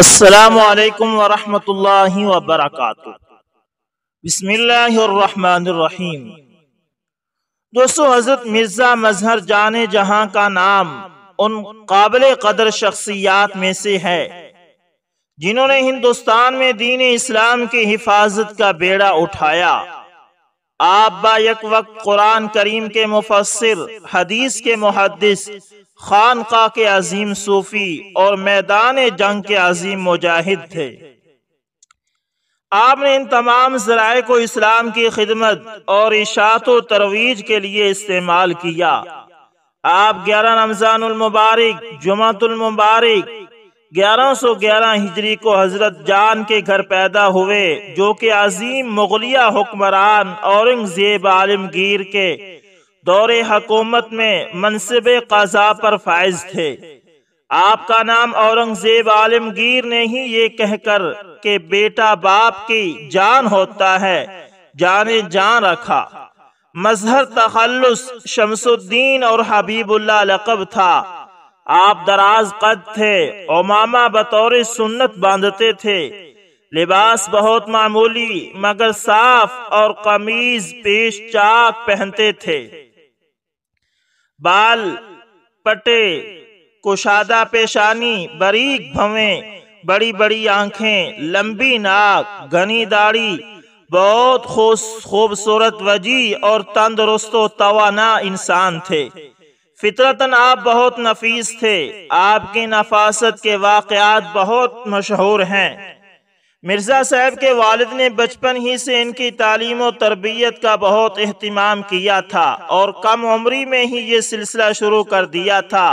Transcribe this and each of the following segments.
असलकम वरहमतुल्लाह वबरकत दोस्तों मिर्ज़ा मजहर जाने जहां का नाम उन कदर शख्सियात में से है जिन्होंने हिंदुस्तान में दीन इस्लाम की हिफाजत का बेड़ा उठाया आप बाक वक्त कुरान करीम के मुफसर हदीस के मुहदस खानका के अजीम सूफी और मैदान जंग के अजीम मुजाहिद थे आपने इन तमाम जराए को इस्लाम की खिदमत और इशात तरवीज के लिए इस्तेमाल किया आप ग्यारह रमजान मुबारक मुबारक 1111 हिजरी को हजरत जान के घर पैदा हुए जो कि अजीम मुगलिया हुक्मरान औरंगजेब आलमगीर के दौरे हकूमत में मनसब कजा पर फायज थे आपका नाम औरंगजेब आलमगीर ने ही ये कहकर के बेटा बाप की जान होता है जाने जान रखा मजहर तखलस शमसुद्दीन और हबीबुल्ला लकब था आप दराज कद थे ओमामा बतौर सुन्नत बांधते थे लिबास बहुत मामूली मगर साफ और कमीज पेश चाक पहनते थे बाल पटे कुशादा पेशानी बरीक भवे बड़ी बड़ी आंखें लंबी नाक घनी दाढ़ी बहुत खूबसूरत वजी और तंदरुस्त तवाना इंसान थे फितरतन आप बहुत नफीस थे आपकी नफासत के वाकयात बहुत मशहूर हैं मिर्ज़ा साहब के वालिद ने बचपन ही से इनकी तालीम और तरबियत का बहुत अहतमाम किया था और कम उम्री में ही ये सिलसिला शुरू कर दिया था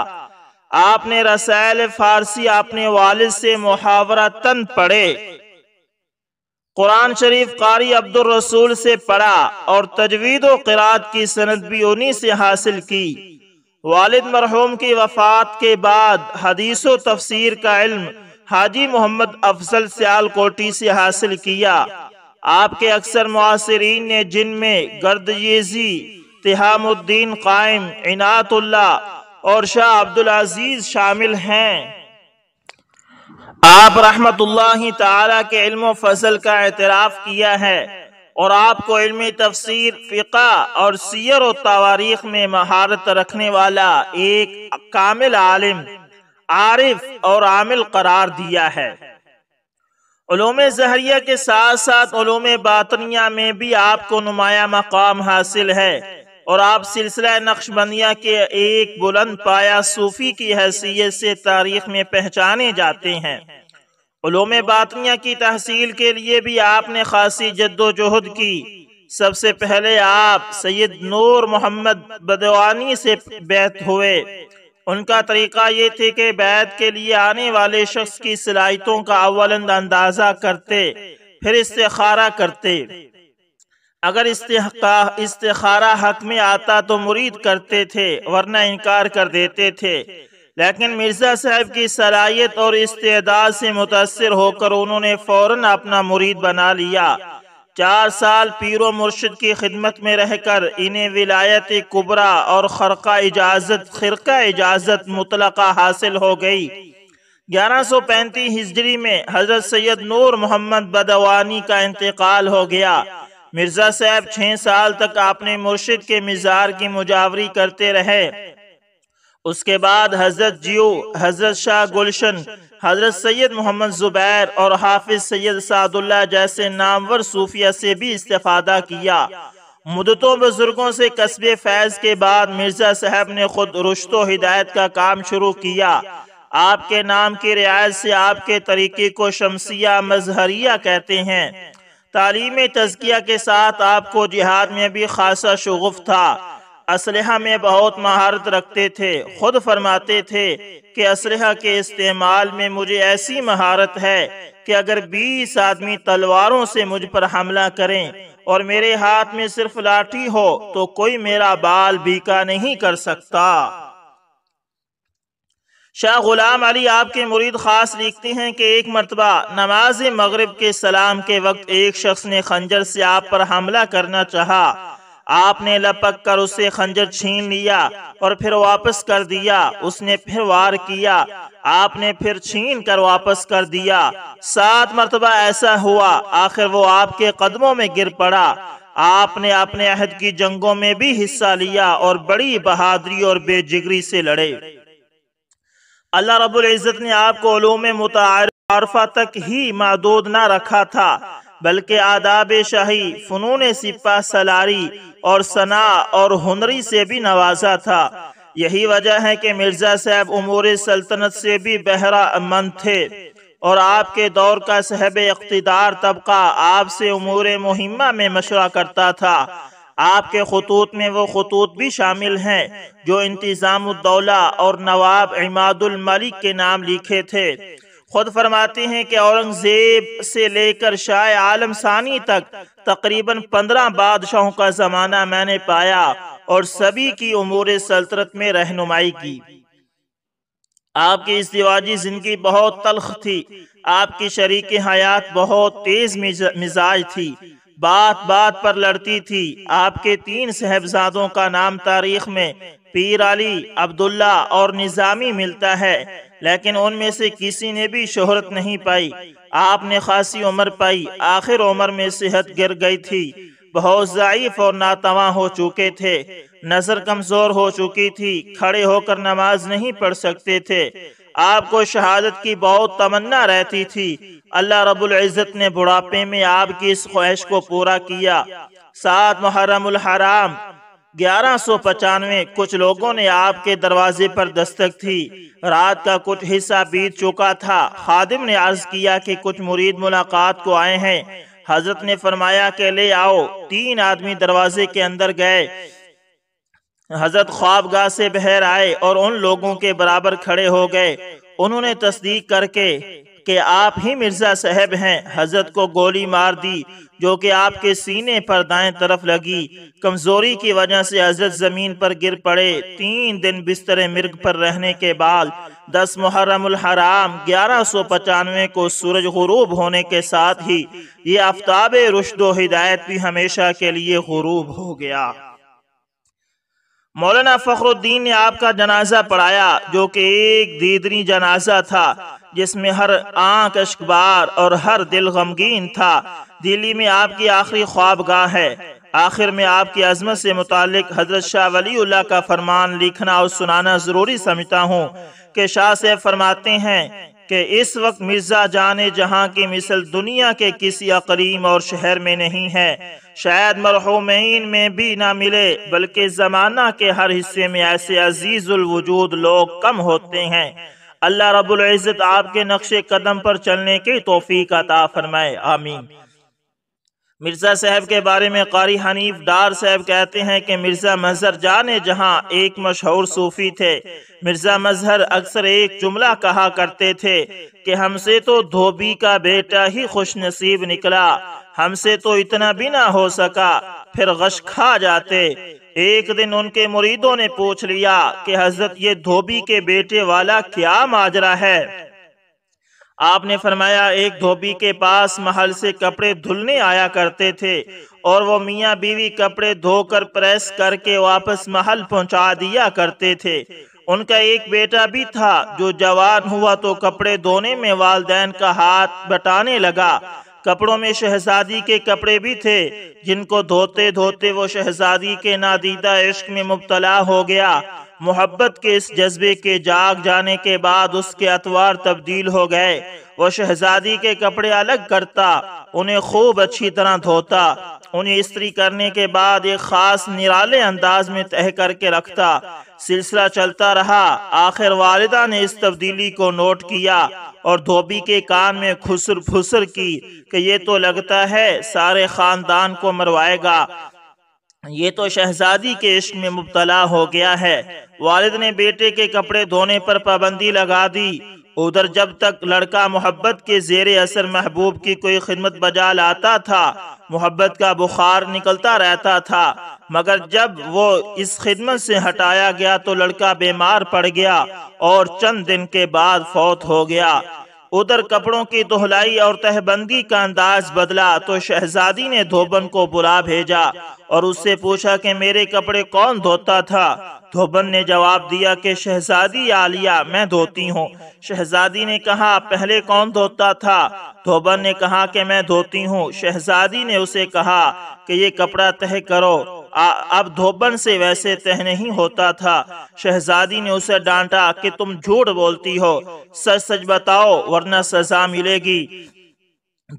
आपने रसायल फारसी अपने वालिद से मुहावरा तन पढ़े कुरान शरीफ कारी अब्दुल रसूल से पढ़ा और तजवीद व किरात की सनद भी उन्हीं से हासिल की वालिद मरहूम की वफ़ात के बाद हदीस व तफसीर का इल्म हाजी मोहम्मद अफजल सियालकोटी से हासिल किया आपके अक्सर मुआसरीन ने जिनमें गर्दयेजी तिहामुद्दीन कायम इनातुल्ला और शाह अब्दुल अजीज शामिल हैं आप रहमतुल्लाह ताला के इल्म फजल का एतराफ़ किया है और आपको इल्मी तफसीर फ़िका और सीर व तवारीख में महारत रखने वाला एक कामिल आलिम आरिफ और आमिल करार दिया है उलूम जहरिया के साथ साथ उलूम बातनिया में भी आपको नुमाया मकाम हासिल है और आप सिलसिला नक्शबंदिया के एक बुलंद पाया सूफी की हैसियत से तारीख में पहचाने जाते हैं उलूम बातनिया की तहसील के लिए भी आपने खासी जद्दोजहद की सबसे पहले आप सैयद नूर मोहम्मद बदवानी से बैत हुए उनका तरीका ये थे कि बैत के लिए आने वाले शख्स की सलाहितों का अवलन अंदाज़ा करते फिर इस्तारा करते अगर इस्तारा हक में आता तो मुरीद करते थे वरना इनकार कर देते थे लेकिन मिर्ज़ा साहब की सलाहियत और इस्तेदाद से मुतासर होकर उन्होंने फौरन अपना मुरीद बना लिया चार साल पीरो मुर्शिद की खिदमत में रहकर इन्हें विलायत कुबरा और खरका इजाज़त खिरका इजाज़त मुतलका हासिल हो गई ग्यारह सौ पैंतीस हिजरी में हज़रत सैयद नूर मोहम्मद बदवानी का इंतकाल हो गया मिर्ज़ा साहब छः साल तक अपने मुर्शद के मिज़ार की मुजावरी करते रहे उसके बाद हजरत जियो हजरत शाह गुलशन हजरत सैयद मोहम्मद जुबैर और हाफिज सैयद सादुल्ला जैसे नामवर सूफिया से भी इस्तेफादा किया मुदतों बुजुर्गों से कस्बे फैज के बाद मिर्जा साहब ने खुद रुश्तो हिदायत का काम शुरू किया आपके नाम की रियायत से आपके तरीके को शमसिया मजहरिया कहते हैं तालीम तजकिया के साथ आपको जिहाद में भी खासा शगुफ था असलहा में बहुत महारत रखते थे खुद फरमाते थे कि असलहा के इस्तेमाल में मुझे ऐसी महारत है कि अगर 20 आदमी तलवारों से मुझ पर हमला करें और मेरे हाथ में सिर्फ लाठी हो तो कोई मेरा बाल बीका नहीं कर सकता शाह गुलाम अली आपके मुरीद खास लिखते हैं कि एक मरतबा नमाज मगरब के सलाम के वक्त एक शख्स ने खंजर से आप पर हमला करना चाहा आपने लपक कर उसे खंजर छीन लिया और फिर वापस कर दिया उसने फिर वार किया आपने फिर छीन कर वापस कर दिया सात मरतबा ऐसा हुआ आखिर वो आपके कदमों में गिर पड़ा आपने अपने अहद की जंगों में भी हिस्सा लिया और बड़ी बहादुरी और बेजिगरी से लड़े अल्लाह रबुल्ज़त ने आपको मुतार तक ही महदूद ना रखा था बल्कि आदाब शाही फ़नून सिपा सलारी और सना और हुनरी से भी नवाजा था यही वजह है कि मिर्ज़ा साहब उमूर सल्तनत से भी बहरा अमन थे और आपके दौर का सहब इकतदार तबका आपसे उमूर मुहिमा में मशवरा करता था आपके खतूत में वो खतूत भी शामिल हैं जो इंतज़ाम और नवाब इमादुल मलिक के नाम लिखे थे खुद फरमाते हैं कि औरंगजेब से लेकर शाह आलम सानी तक तकरीबन पंद्रह बादशाहों का ज़माना मैंने पाया और सभी की उमूर सल्तनत में रहनुमाई की आपकी इस दिवाजी ज़िंदगी बहुत तलख थी आपकी शरीक हयात बहुत तेज़ मिजाज थी बात बात पर लड़ती थी आपके तीन साहबजादों का नाम तारीख में पीर अली अब्दुल्ला और निज़ामी मिलता है लेकिन उनमें से किसी ने भी शोहरत नहीं पाई आपने खासी उम्र पाई आखिर उम्र में सेहत गिर गई थी बहुत ज़यीफ़ और नातवा हो चुके थे नज़र कमज़ोर हो चुकी थी खड़े होकर नमाज नहीं पढ़ सकते थे आपको शहादत की बहुत तमन्ना रहती थी अल्लाह रब्बुल इज़्ज़त ने बुढ़ापे में आपकी इस ख्वाहिश को पूरा किया सात मुहर्रम हराम ग्यारह सौ पचानवे कुछ लोगों ने आपके दरवाजे पर दस्तक थी रात का कुछ हिस्सा बीत चुका था खादिम ने अर्ज किया कि कुछ मुरीद मुलाकात को आए हैं हजरत ने फरमाया कि ले आओ तीन आदमी दरवाजे के अंदर गए हजरत ख्वाबगाह से बहर आए और उन लोगों के बराबर खड़े हो गए उन्होंने तस्दीक करके कि आप ही मिर्ज़ा साहब हैं हजरत को गोली मार दी जो कि आपके सीने पर दाएं तरफ लगी कमज़ोरी की वजह से हजरत ज़मीन पर गिर पड़े तीन दिन बिस्तर मिर्ग पर रहने के बाद दस मुहर्रम हराम ग्यारह सौ पचानवे को सूरज गरूब होने के साथ ही ये आफ्ताब रुशद हिदायत भी हमेशा के लिए गरूब हो गया मौलाना फ़खरुद्दीन ने आपका जनाजा पढ़ाया जो कि एक दीदरी जनाजा था जिसमें हर आंख अश्कबार और हर दिल गमगीन था दिल्ली में आपकी आखिरी ख्वाबगाह है आखिर में आपकी अजमत से मुतालिक हजरत शाह वली का फरमान लिखना और सुनाना ज़रूरी समझता हूँ के शाह से फरमाते हैं कि इस वक्त मिर्ज़ा जाने जहाँ की मिसल दुनिया के किसी अकरीम और शहर में नहीं है शायद मरहूमैन में भी ना मिले बल्कि ज़माना के हर हिस्से में ऐसे वजूद लोग कम होते हैं अल्लाह रबुल्ज़त आपके नक्श कदम पर चलने की तोफ़ी का ता फरमाए आमीन मिर्ज़ा साहब के बारे में कारी हनीफ डार साहब कहते हैं कि मिर्ज़ा मजहर जाने जहाँ एक मशहूर सूफ़ी थे मिर्ज़ा मजहर अक्सर एक जुमला कहा करते थे कि हमसे तो धोबी का बेटा ही खुश नसीब निकला हमसे तो इतना भी ना हो सका फिर गश खा जाते एक दिन उनके मुरीदों ने पूछ लिया कि हजरत ये धोबी के बेटे वाला क्या माजरा है आपने फरमाया एक धोबी के पास महल से कपड़े धुलने आया करते थे और वो मियाँ बीवी कपड़े धोकर प्रेस करके वापस महल पहुँचा दिया करते थे उनका एक बेटा भी था जो जवान हुआ तो कपड़े धोने में वालदेन का हाथ बटाने लगा कपड़ों में शहजादी के कपड़े भी थे जिनको धोते धोते वो शहजादी के नादीदा इश्क में मुबतला हो गया मोहब्बत के इस जज्बे के जाग जाने के बाद उसके अतवार तब्दील हो गए वो शहजादी के कपड़े अलग करता उन्हें खूब अच्छी तरह धोता उन्हें इस्त्री करने के बाद एक खास निराले अंदाज में तह करके रखता सिलसिला चलता रहा आखिर वालदा ने इस तब्दीली को नोट किया और धोबी के कान में खुसर फुसर की कि ये तो लगता है सारे खानदान को मरवाएगा ये तो शहजादी के इश्क में मुबतला हो गया है वालिद ने बेटे के कपड़े धोने पर पाबंदी लगा दी उधर जब तक लड़का मोहब्बत के जेर असर महबूब की कोई खिदमत बजा लाता था मोहब्बत का बुखार निकलता रहता था मगर जब वो इस खिदमत से हटाया गया तो लड़का बीमार पड़ गया और चंद दिन के बाद फौत हो गया उधर कपड़ों की दोहलाई और तहबंदी का अंदाज बदला तो शहजादी ने धोबन को बुला भेजा और उससे पूछा कि मेरे कपड़े कौन धोता था धोबन ने जवाब दिया कि शहजादी आलिया मैं धोती हूँ शहजादी ने कहा पहले कौन धोता था धोबन ने कहा कि मैं धोती हूँ शहजादी ने उसे कहा कि ये कपड़ा तह करो आ, अब धोबन से वैसे तह नहीं होता था शहजादी ने उसे डांटा कि तुम झूठ बोलती हो सच सच बताओ वरना सजा मिलेगी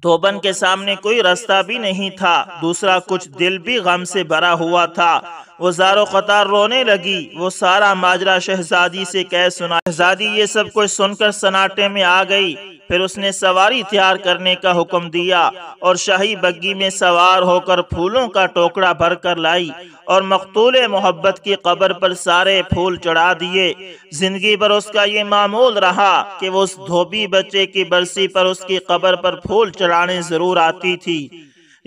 धोबन के सामने कोई रास्ता भी नहीं था दूसरा कुछ दिल भी गम से भरा हुआ था वो जारो कतार रोने लगी वो सारा माजरा शहजादी से कह सुना शहजादी ये सब कुछ सुनकर सनाटे में आ गई फिर उसने सवारी तैयार करने का हुक्म दिया और शाही बग्गी में सवार होकर फूलों का टोकरा भर कर लाई और मकतूल मोहब्बत की कब्र पर सारे फूल चढ़ा दिए जिंदगी भर उसका ये मामूल रहा कि वो उस धोबी बच्चे की बरसी पर उसकी कब्र पर फूल चढ़ाने जरूर आती थी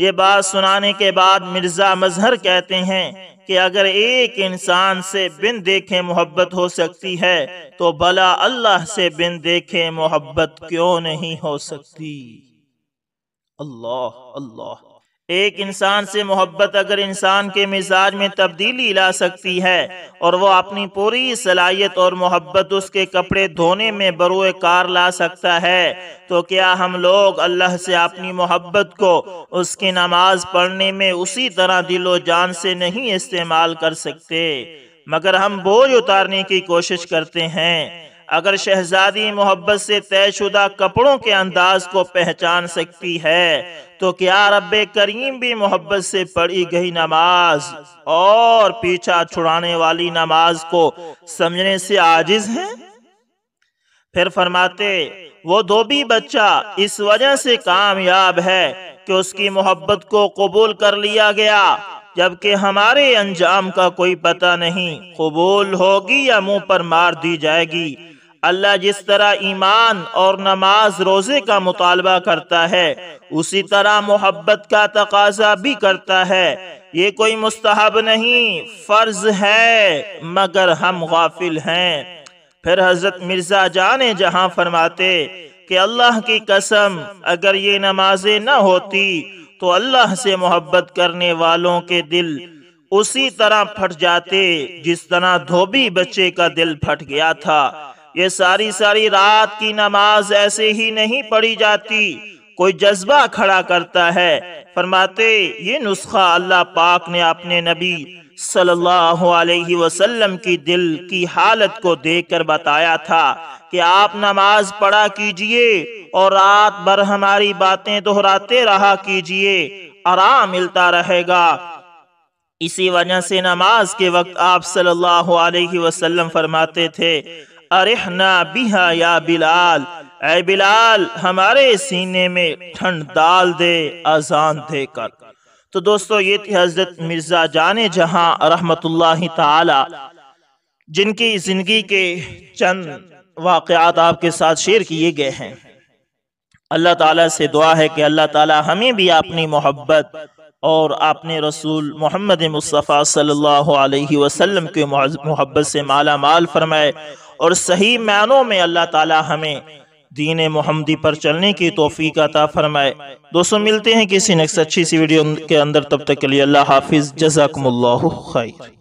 ये बात सुनाने के बाद मिर्ज़ा मजहर कहते हैं कि अगर एक इंसान से बिन देखे मोहब्बत हो सकती है तो भला अल्लाह से बिन देखे मोहब्बत क्यों नहीं हो सकती अल्लाह अल्लाह एक इंसान से मोहब्बत अगर इंसान के मिजाज में तब्दीली ला सकती है और वो अपनी पूरी सलाहियत और मोहब्बत उसके कपड़े धोने में बरोए कार ला सकता है तो क्या हम लोग अल्लाह से अपनी मोहब्बत को उसकी नमाज पढ़ने में उसी तरह दिलो जान से नहीं इस्तेमाल कर सकते मगर हम बोझ उतारने की कोशिश करते हैं अगर शहजादी मोहब्बत से तयशुदा कपड़ों के अंदाज को पहचान सकती है तो क्या रब करीम भी मोहब्बत से पढ़ी गई नमाज और पीछा छुड़ाने वाली नमाज को समझने से आजिज है फिर फरमाते वो धोबी बच्चा इस वजह से कामयाब है कि उसकी मोहब्बत को कबूल कर लिया गया जबकि हमारे अंजाम का कोई पता नहीं कबूल होगी या मुंह पर मार दी जाएगी अल्लाह जिस तरह ईमान और नमाज रोज़े का मुतालबा करता है उसी तरह मोहब्बत का तकाजा भी करता है ये कोई मुस्तहब नहीं फ़र्ज है मगर हम गाफिल हैं फिर हज़रत मिर्ज़ा जाने जहाँ फरमाते कि अल्लाह की कसम अगर ये नमाजें न होती तो अल्लाह से मोहब्बत करने वालों के दिल उसी तरह फट जाते जिस तरह धोबी बच्चे का दिल फट गया था ये सारी सारी रात की नमाज ऐसे ही नहीं पढ़ी जाती कोई जज्बा खड़ा करता है फरमाते ये नुस्खा अल्लाह पाक ने अपने नबी सल्लल्लाहु अलैहि वसल्लम की दिल की हालत को देखकर बताया था कि आप नमाज पढ़ा कीजिए और रात भर हमारी बातें दोहराते रहा कीजिए आराम मिलता रहेगा इसी वजह से नमाज के वक्त आप सल्लल्लाहु अलैहि वसल्लम फरमाते थे अरेहना बिहा या बिलाल ऐ बिलाल हमारे सीने में ठंड डाल दे अजान देकर तो दोस्तों ये थी हजरत मिर्जा जाने जहां रहमत ताला जिनकी जिंदगी के चंद वाकयात आपके साथ शेयर किए गए हैं अल्लाह ताला से दुआ है कि अल्लाह ताला हमें भी अपनी मोहब्बत और अपने रसूल मोहम्मद मुस्तफ़ा सल्लल्लाहु अलैहि वसल्लम के मोहब्बत से माला माल फरमाए और सही मैनों में अल्लाह ताला हमें दीन मोहम्मदी पर चलने की तोफ़ी ता फरमाए दोस्तों मिलते हैं किसी नेक्स्ट अच्छी सी वीडियो के अंदर तब तक के लिए अल्लाह हाफिज़ जजाकम्ला खैर